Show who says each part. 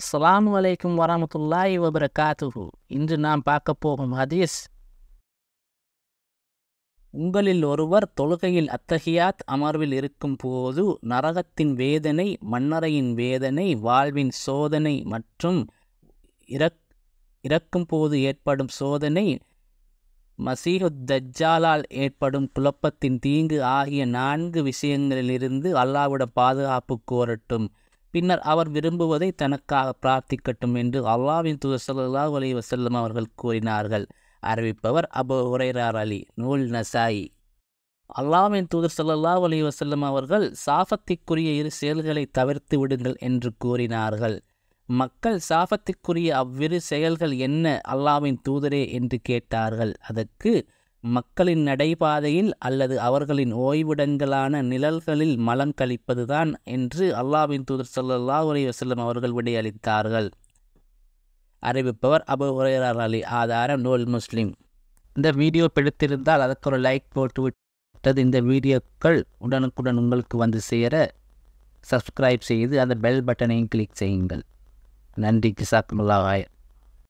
Speaker 1: அஸ்லாம் வலைக்கும் வரமத்துல்லாய் வபரகாத்துஹு இன்று நாம் பார்க்க போகும் ஹதீஸ் உங்களில் ஒருவர் தொழுகையில் அத்தகையாத் அமர்வில் இருக்கும் போது நரகத்தின் வேதனை மன்னரையின் வேதனை வாழ்வின் சோதனை மற்றும் இறக் இறக்கும் போது ஏற்படும் சோதனை மசீஹுத் தஜ்ஜாலால் ஏற்படும் குழப்பத்தின் தீங்கு ஆகிய நான்கு விஷயங்களிலிருந்து அல்லாவிட பாதுகாப்பு கோரட்டும் பின்னர் அவர் விரும்புவதை தனக்காக பிரார்த்திக்கட்டும் என்று அல்லாவின் தூர் சல்லா அலி வசல்லம் அவர்கள் கூறினார்கள் அறிவிப்பவர் அபு உரைரார் அலி நூல் நசாயி அல்லாவின் தூதர் சல்லா அலி வசல்லம் அவர்கள் சாபத்திற்குரிய இரு செயல்களை தவிர்த்து விடுங்கள் என்று கூறினார்கள் மக்கள் சாபத்திற்குரிய அவ்விரு செயல்கள் என்ன அல்லாவின் தூதரே என்று கேட்டார்கள் அதற்கு மக்களின் நடைபாதையில் அல்லது அவர்களின் ஓய்விடங்களான நிழல்களில் மலம் கழிப்பதுதான் என்று அல்லாவின் தூதர் சல்லா உரை வசல்லம் அவர்கள் விடையளித்தார்கள் அறிவிப்பவர் அபு உரையரார் அலி ஆதாரம் நூல் முஸ்லீம் இந்த வீடியோ பிடித்திருந்தால் அதற்கு ஒரு லைக் போட்டு விட்டது இந்த வீடியோக்கள் உடனுக்குடன் உங்களுக்கு வந்து சேர சப்ஸ்கிரைப் செய்து அந்த பெல் பட்டனையும் கிளிக் செய்யுங்கள் நன்றி கிசாக் முல்லாஹாயர்